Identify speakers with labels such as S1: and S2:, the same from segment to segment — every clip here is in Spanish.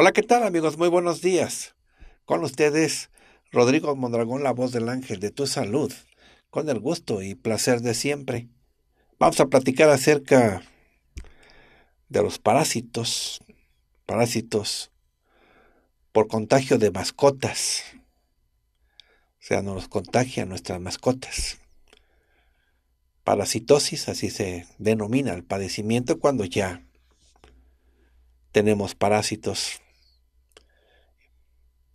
S1: Hola, ¿qué tal amigos? Muy buenos días. Con ustedes, Rodrigo Mondragón, la voz del ángel de tu salud, con el gusto y placer de siempre. Vamos a platicar acerca de los parásitos, parásitos por contagio de mascotas. O sea, nos contagian nuestras mascotas. Parasitosis, así se denomina el padecimiento cuando ya tenemos parásitos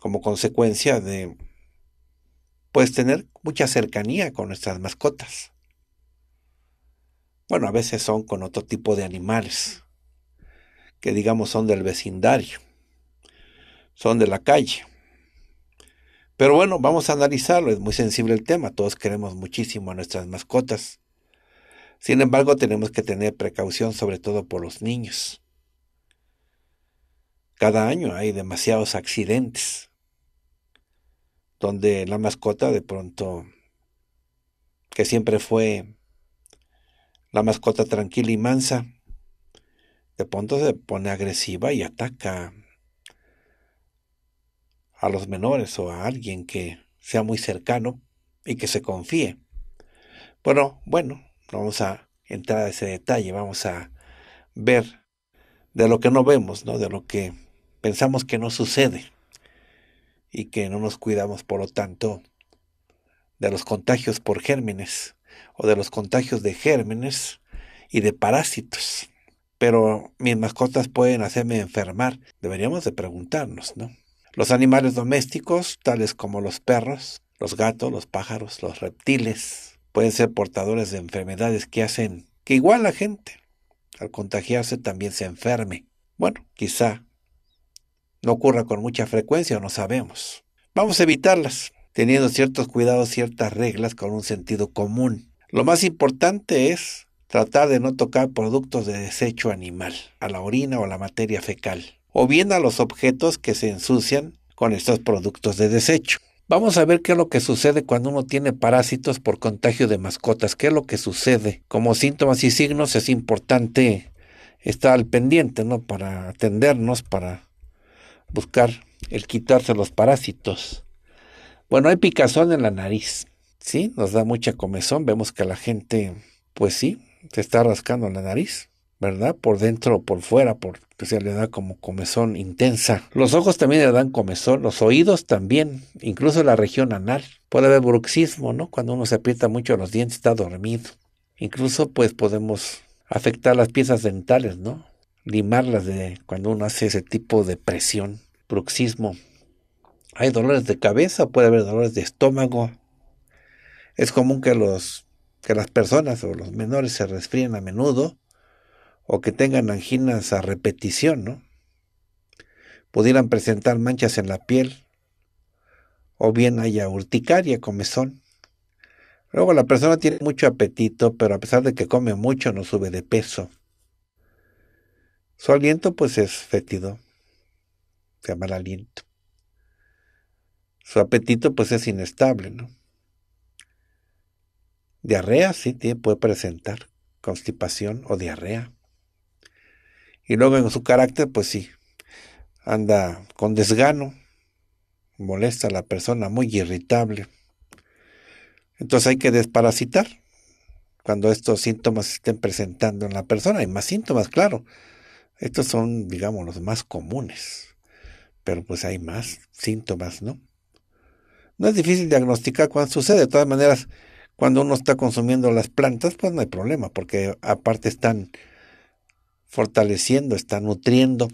S1: como consecuencia de pues tener mucha cercanía con nuestras mascotas. Bueno, a veces son con otro tipo de animales, que digamos son del vecindario, son de la calle. Pero bueno, vamos a analizarlo, es muy sensible el tema, todos queremos muchísimo a nuestras mascotas. Sin embargo, tenemos que tener precaución sobre todo por los niños. Cada año hay demasiados accidentes donde la mascota de pronto, que siempre fue la mascota tranquila y mansa, de pronto se pone agresiva y ataca a los menores o a alguien que sea muy cercano y que se confíe. Bueno, bueno, vamos a entrar a ese detalle, vamos a ver de lo que no vemos, ¿no? De lo que pensamos que no sucede y que no nos cuidamos, por lo tanto, de los contagios por gérmenes o de los contagios de gérmenes y de parásitos. Pero mis mascotas pueden hacerme enfermar. Deberíamos de preguntarnos, ¿no? Los animales domésticos, tales como los perros, los gatos, los pájaros, los reptiles, pueden ser portadores de enfermedades que hacen que igual la gente, al contagiarse, también se enferme. Bueno, quizá no ocurra con mucha frecuencia o no sabemos. Vamos a evitarlas, teniendo ciertos cuidados, ciertas reglas con un sentido común. Lo más importante es tratar de no tocar productos de desecho animal, a la orina o a la materia fecal, o bien a los objetos que se ensucian con estos productos de desecho. Vamos a ver qué es lo que sucede cuando uno tiene parásitos por contagio de mascotas, qué es lo que sucede. Como síntomas y signos es importante estar al pendiente, ¿no? Para atendernos, para buscar el quitarse los parásitos. Bueno, hay picazón en la nariz, ¿sí? Nos da mucha comezón, vemos que la gente, pues sí, se está rascando la nariz, ¿verdad? Por dentro o por fuera, porque se le da como comezón intensa. Los ojos también le dan comezón, los oídos también, incluso la región anal. Puede haber bruxismo, ¿no? Cuando uno se aprieta mucho los dientes, está dormido. Incluso, pues, podemos afectar las piezas dentales, ¿no? Limarlas de cuando uno hace ese tipo de presión bruxismo. Hay dolores de cabeza, puede haber dolores de estómago. Es común que, los, que las personas o los menores se resfríen a menudo o que tengan anginas a repetición, ¿no? Pudieran presentar manchas en la piel o bien haya urticaria, comezón. Luego la persona tiene mucho apetito, pero a pesar de que come mucho no sube de peso. Su aliento pues es fétido se llama el aliento. Su apetito pues es inestable, ¿no? Diarrea sí puede presentar, constipación o diarrea. Y luego en su carácter pues sí, anda con desgano, molesta a la persona, muy irritable. Entonces hay que desparasitar cuando estos síntomas estén presentando en la persona. Hay más síntomas, claro. Estos son, digamos, los más comunes pero pues hay más síntomas, ¿no? No es difícil diagnosticar cuándo sucede, de todas maneras, cuando uno está consumiendo las plantas, pues no hay problema, porque aparte están fortaleciendo, están nutriendo.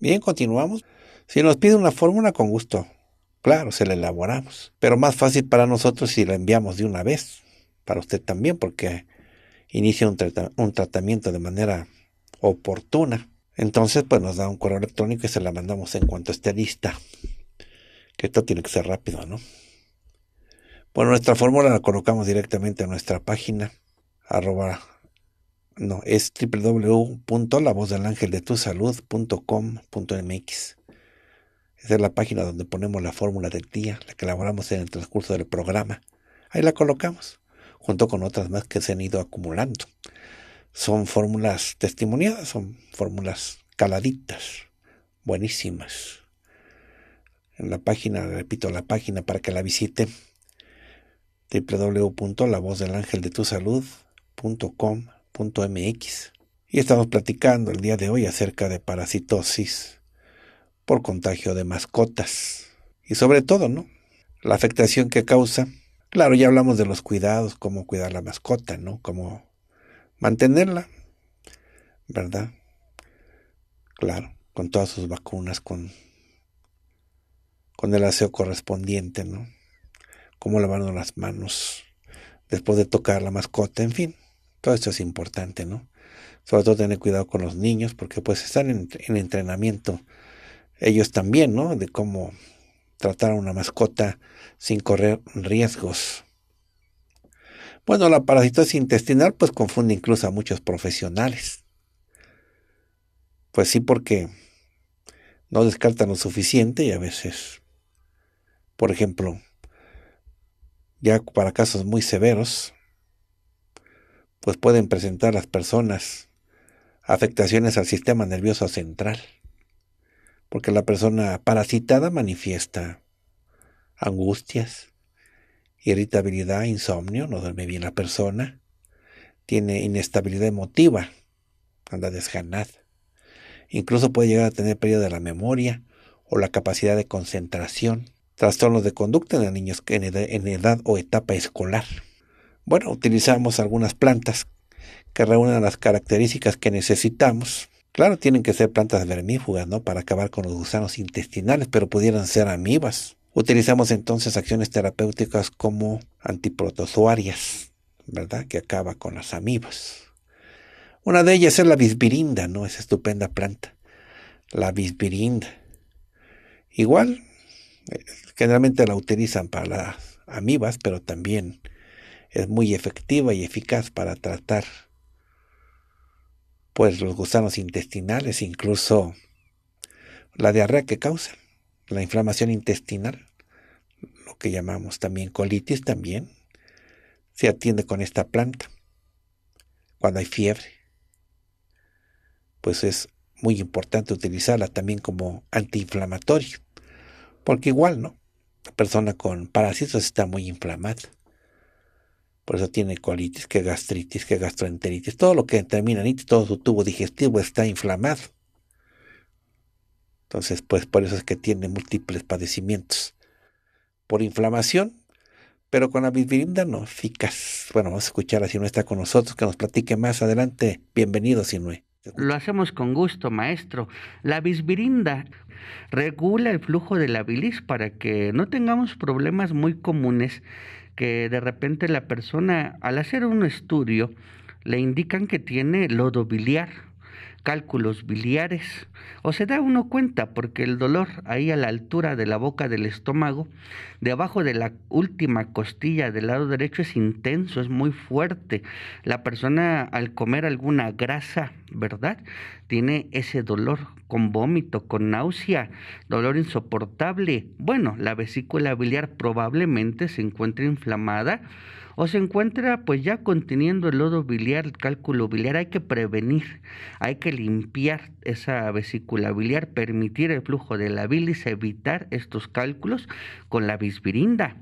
S1: Bien, continuamos. Si nos pide una fórmula, con gusto. Claro, se la elaboramos, pero más fácil para nosotros si la enviamos de una vez para usted también porque inicia un, tratamiento de manera oportuna. Entonces, pues nos da un correo electrónico y se la mandamos en cuanto esté lista. Que esto tiene que ser rápido, ¿no? Bueno, nuestra fórmula la colocamos directamente en nuestra página, arroba, no, es www.lavozdelangeldetusalud.com.mx. Esa es la página donde ponemos la fórmula del día, la que elaboramos en el transcurso del programa. Ahí la colocamos junto con otras más que se han ido acumulando. Son fórmulas testimoniadas, son fórmulas caladitas, buenísimas. En la página, repito la página para que la visite, www.lavozdelangeldetusalud.com.mx. Y estamos platicando el día de hoy acerca de parasitosis por contagio de mascotas. Y sobre todo, ¿no? La afectación que causa Claro, ya hablamos de los cuidados, cómo cuidar la mascota, ¿no? Cómo mantenerla, ¿verdad? Claro, con todas sus vacunas, con, con el aseo correspondiente, ¿no? Cómo lavarnos las manos después de tocar la mascota, en fin, todo esto es importante, ¿no? Sobre todo tener cuidado con los niños, porque pues están en, en entrenamiento ellos también, ¿no? De cómo tratar a una mascota sin correr riesgos. Bueno, la parasitosis intestinal pues confunde incluso a muchos profesionales. Pues sí, porque no descartan lo suficiente y a veces, por ejemplo, ya para casos muy severos, pues pueden presentar las personas afectaciones al sistema nervioso central porque la persona parasitada manifiesta angustias, irritabilidad, insomnio, no duerme bien la persona, tiene inestabilidad emotiva, anda desganada, incluso puede llegar a tener pérdida de la memoria o la capacidad de concentración, trastornos de conducta en niños en edad, en edad o etapa escolar. Bueno, utilizamos algunas plantas que reúnen las características que necesitamos Claro, tienen que ser plantas vermífugas, ¿no? Para acabar con los gusanos intestinales, pero pudieran ser amibas. Utilizamos entonces acciones terapéuticas como antiprotozoarias, ¿verdad? Que acaba con las amibas. Una de ellas es la bisbirinda, ¿no? Esa estupenda planta. La bisbirinda. Igual, eh, generalmente la utilizan para las amibas, pero también es muy efectiva y eficaz para tratar pues los gusanos intestinales, incluso la diarrea que causa, la inflamación intestinal, lo que llamamos también colitis, también se atiende con esta planta. Cuando hay fiebre, pues es muy importante utilizarla también como antiinflamatorio, porque igual, ¿no? La persona con parásitos está muy inflamada. Por eso tiene colitis, que gastritis, que gastroenteritis. Todo lo que termina en todo su tubo digestivo está inflamado. Entonces, pues por eso es que tiene múltiples padecimientos. Por inflamación, pero
S2: con la bisvirinda no,
S1: ficas. Bueno, vamos a escuchar a Sinue está con nosotros, que nos platique más adelante. Bienvenido, Sinue.
S2: Lo hacemos con gusto, maestro. La bisbirinda regula el flujo de la bilis para que no tengamos problemas muy comunes que de repente la persona al hacer un estudio le indican que tiene lodo biliar cálculos biliares, o se da uno cuenta porque el dolor ahí a la altura de la boca del estómago, debajo de la última costilla del lado derecho es intenso, es muy fuerte. La persona al comer alguna grasa, ¿verdad? Tiene ese dolor con vómito, con náusea, dolor insoportable. Bueno, la vesícula biliar probablemente se encuentra inflamada o se encuentra pues ya conteniendo el lodo biliar, el cálculo biliar, hay que prevenir, hay que limpiar esa vesícula biliar, permitir el flujo de la bilis, evitar estos cálculos con la bisbirinda.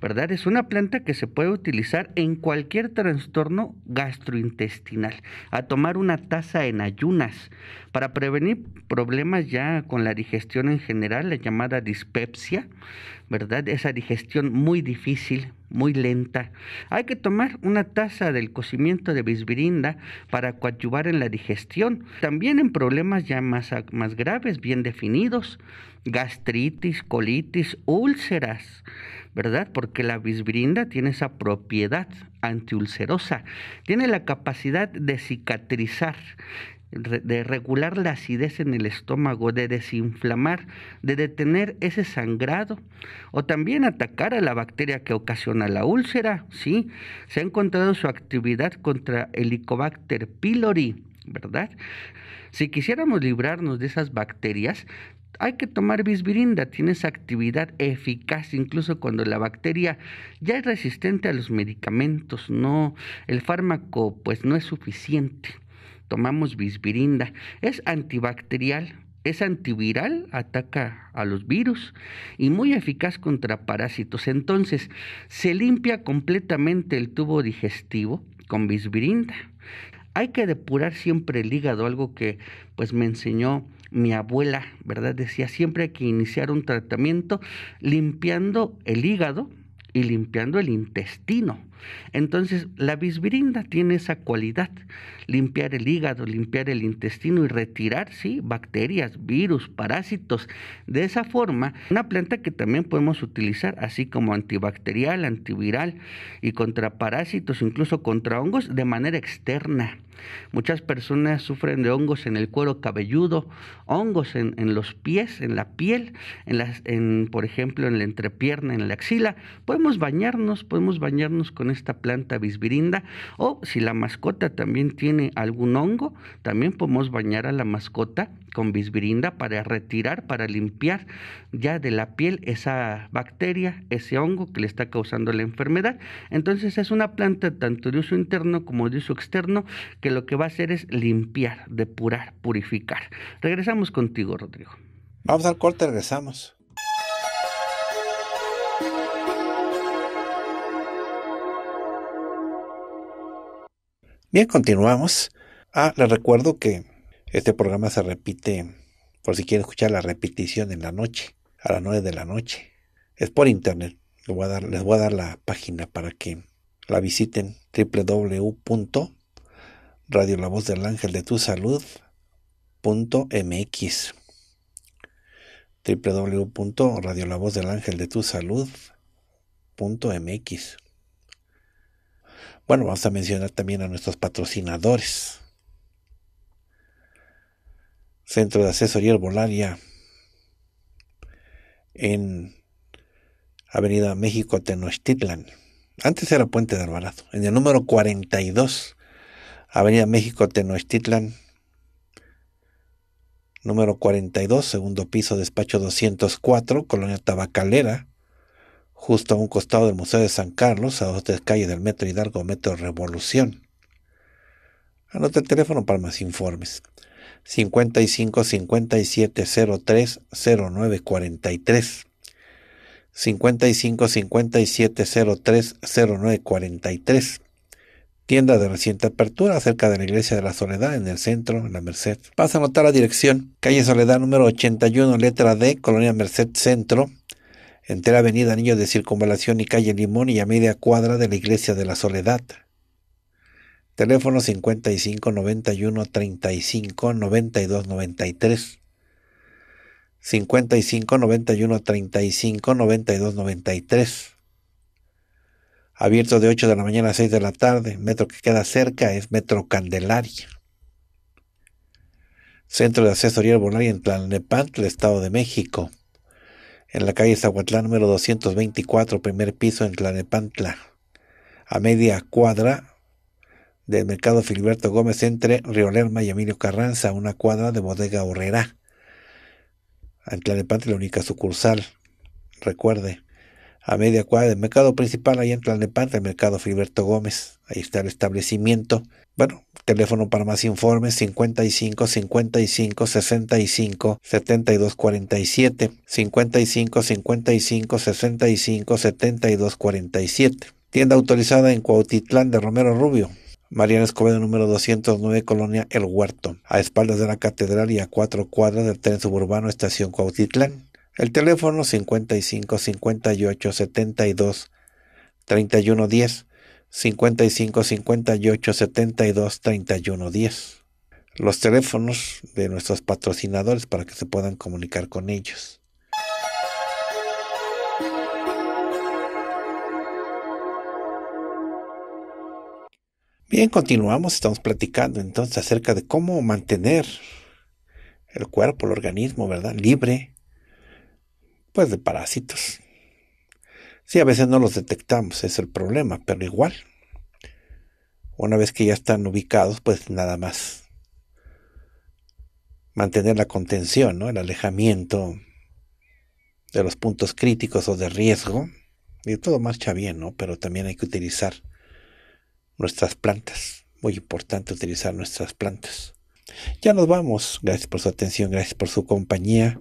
S2: ¿verdad? Es una planta que se puede utilizar en cualquier trastorno gastrointestinal, a tomar una taza en ayunas para prevenir problemas ya con la digestión en general, la llamada dispepsia, ¿verdad? Esa digestión muy difícil, muy lenta. Hay que tomar una taza del cocimiento de bisbirinda para coadyuvar en la digestión. También en problemas ya más, más graves, bien definidos, gastritis, colitis, úlceras. ¿verdad? Porque la bisbrinda tiene esa propiedad antiulcerosa, tiene la capacidad de cicatrizar, de regular la acidez en el estómago, de desinflamar, de detener ese sangrado o también atacar a la bacteria que ocasiona la úlcera, ¿sí? Se ha encontrado su actividad contra Helicobacter pylori, ¿verdad? Si quisiéramos librarnos de esas bacterias, hay que tomar bisbirinda, tiene esa actividad eficaz incluso cuando la bacteria ya es resistente a los medicamentos, no, el fármaco pues no es suficiente. Tomamos bisbirinda, es antibacterial, es antiviral, ataca a los virus y muy eficaz contra parásitos. Entonces, se limpia completamente el tubo digestivo con bisbirinda. Hay que depurar siempre el hígado, algo que pues me enseñó mi abuela, ¿verdad? Decía siempre hay que iniciar un tratamiento limpiando el hígado y limpiando el intestino. Entonces, la visbrinda tiene esa cualidad, limpiar el hígado, limpiar el intestino y retirar, bacterias, virus, parásitos. De esa forma, una planta que también podemos utilizar, así como antibacterial, antiviral y contra parásitos, incluso contra hongos, de manera externa. Muchas personas sufren de hongos en el cuero cabelludo, hongos en, los pies, en la piel, en las, por ejemplo, en la entrepierna, en la axila. Podemos bañarnos, podemos bañarnos con esta planta bisbirinda o si la mascota también tiene algún hongo, también podemos bañar a la mascota con bisbirinda para retirar, para limpiar ya de la piel esa bacteria, ese hongo que le está causando la enfermedad. Entonces es una planta tanto de uso interno como de uso externo que lo que va a hacer es limpiar, depurar, purificar. Regresamos contigo, Rodrigo. Vamos al corte, regresamos.
S1: Bien, continuamos. Ah, les recuerdo que este programa se repite, por si quieren escuchar la repetición en la noche, a las 9 de la noche. Es por internet. Les voy a dar, la página para que la visiten www.radio la voz del ángel de tu salud bueno, vamos a mencionar también a nuestros patrocinadores. Centro de Asesoría Herbolaria en Avenida México Tenochtitlan. Antes era Puente de Alvarado. En el número 42, Avenida México Tenochtitlan. Número 42, segundo piso, despacho 204, Colonia Tabacalera justo a un costado del Museo de San Carlos, a dos tres calles del Metro Hidalgo, Metro Revolución. Anota el teléfono para más informes. 55 57 03 09 43. 55 57 03 09 43. Tienda de reciente apertura cerca de la Iglesia de la Soledad en el centro, en la Merced. Vas a anotar la dirección, calle Soledad número 81, letra D, Colonia Merced Centro, Entera avenida Niños de Circunvalación y calle Limón y a media cuadra de la iglesia de la Soledad. Teléfono 55 91 35 92 93. 55 91 35 92 93. Abierto de 8 de la mañana a 6 de la tarde. Metro que queda cerca es Metro Candelaria. Centro de Asesoría Arbolaria en el Estado de México en la calle Zahuatlán número 224, primer piso en Tlanepantla, a media cuadra del mercado Filiberto Gómez entre Río Lerma y Emilio Carranza, una cuadra de bodega horrera. En Tlanepantla la única sucursal, recuerde, a media cuadra del mercado principal ahí en Tlanepantla, el mercado Filiberto Gómez, ahí está el establecimiento. Bueno, Teléfono para más informes 55 55 65 72 47 55 55 65 72 47. Tienda autorizada en Cuautitlán de Romero Rubio. Mariana Escobedo número 209, Colonia El Huerto, a espaldas de la catedral y a cuatro cuadras del tren suburbano Estación Cuautitlán. El teléfono 55 58 72 31 10. 55 58 72 31 10. Los teléfonos de nuestros patrocinadores para que se puedan comunicar con ellos. Bien, continuamos, estamos platicando entonces acerca de cómo mantener el cuerpo, el organismo, ¿verdad? Libre, pues de parásitos, Sí, a veces no los detectamos, es el problema, pero igual. Una vez que ya están ubicados, pues nada más. Mantener la contención, ¿no? El alejamiento de los puntos críticos o de riesgo. Y todo marcha bien, ¿no? Pero también hay que utilizar nuestras plantas. Muy importante utilizar nuestras plantas. Ya nos vamos. Gracias por su atención, gracias por su compañía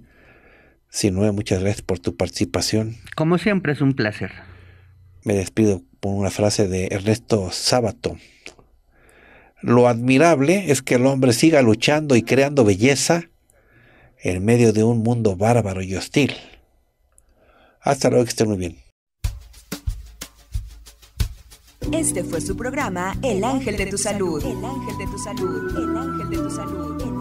S1: nueve, muchas gracias por tu participación.
S2: Como siempre, es un placer.
S1: Me despido con una frase de Ernesto Sábato. Lo admirable es que el hombre siga luchando y creando belleza en medio de un mundo bárbaro y hostil. Hasta luego, que estén muy bien.
S2: Este fue su programa El Ángel de tu Salud. El Ángel de tu Salud. El Ángel de tu Salud.